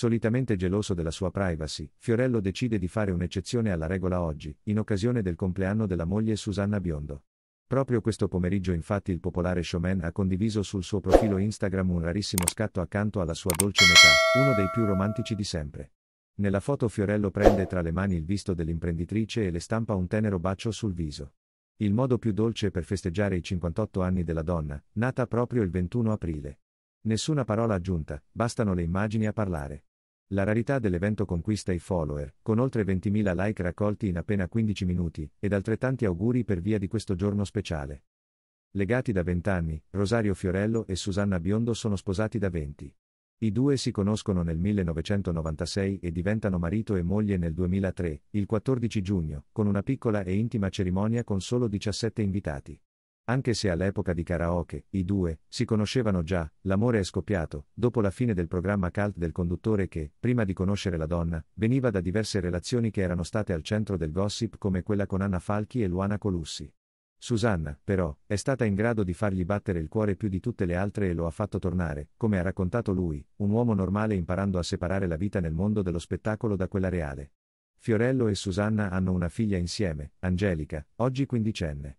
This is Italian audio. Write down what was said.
Solitamente geloso della sua privacy, Fiorello decide di fare un'eccezione alla regola oggi, in occasione del compleanno della moglie Susanna Biondo. Proprio questo pomeriggio infatti il popolare showman ha condiviso sul suo profilo Instagram un rarissimo scatto accanto alla sua dolce metà, uno dei più romantici di sempre. Nella foto Fiorello prende tra le mani il visto dell'imprenditrice e le stampa un tenero bacio sul viso. Il modo più dolce per festeggiare i 58 anni della donna, nata proprio il 21 aprile. Nessuna parola aggiunta, bastano le immagini a parlare. La rarità dell'evento conquista i follower, con oltre 20.000 like raccolti in appena 15 minuti, ed altrettanti auguri per via di questo giorno speciale. Legati da 20 anni, Rosario Fiorello e Susanna Biondo sono sposati da 20. I due si conoscono nel 1996 e diventano marito e moglie nel 2003, il 14 giugno, con una piccola e intima cerimonia con solo 17 invitati. Anche se all'epoca di karaoke, i due, si conoscevano già, l'amore è scoppiato, dopo la fine del programma cult del conduttore che, prima di conoscere la donna, veniva da diverse relazioni che erano state al centro del gossip come quella con Anna Falchi e Luana Colussi. Susanna, però, è stata in grado di fargli battere il cuore più di tutte le altre e lo ha fatto tornare, come ha raccontato lui, un uomo normale imparando a separare la vita nel mondo dello spettacolo da quella reale. Fiorello e Susanna hanno una figlia insieme, Angelica, oggi quindicenne.